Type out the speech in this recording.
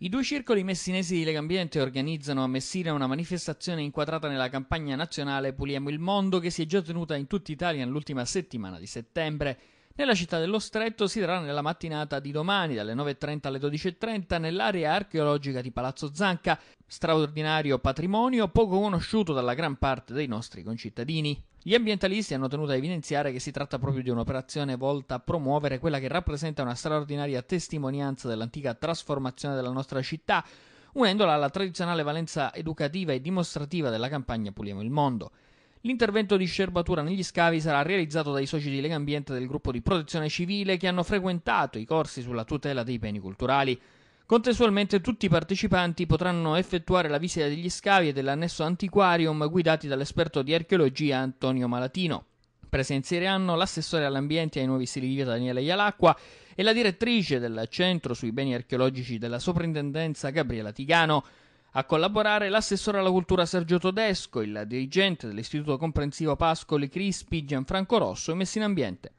I due circoli messinesi di Legambiente organizzano a Messina una manifestazione inquadrata nella campagna nazionale Puliamo il Mondo che si è già tenuta in tutta Italia nell'ultima settimana di settembre. Nella città dello Stretto si terrà nella mattinata di domani dalle 9.30 alle 12.30 nell'area archeologica di Palazzo Zanca, straordinario patrimonio poco conosciuto dalla gran parte dei nostri concittadini. Gli ambientalisti hanno tenuto a evidenziare che si tratta proprio di un'operazione volta a promuovere quella che rappresenta una straordinaria testimonianza dell'antica trasformazione della nostra città, unendola alla tradizionale valenza educativa e dimostrativa della campagna Puliamo il Mondo. L'intervento di scerbatura negli scavi sarà realizzato dai soci di Lega Ambiente del gruppo di protezione civile che hanno frequentato i corsi sulla tutela dei beni culturali. Contestualmente tutti i partecipanti potranno effettuare la visita degli scavi e dell'annesso antiquarium guidati dall'esperto di archeologia Antonio Malatino. Presenzieranno l'assessore all'ambiente e ai nuovi stili di vita Daniele Ialacqua e la direttrice del Centro sui beni archeologici della Soprintendenza Gabriela Tigano. A collaborare l'assessore alla cultura Sergio Todesco, il dirigente dell'Istituto Comprensivo Pascoli Crispi Gianfranco Rosso e Messina Ambiente.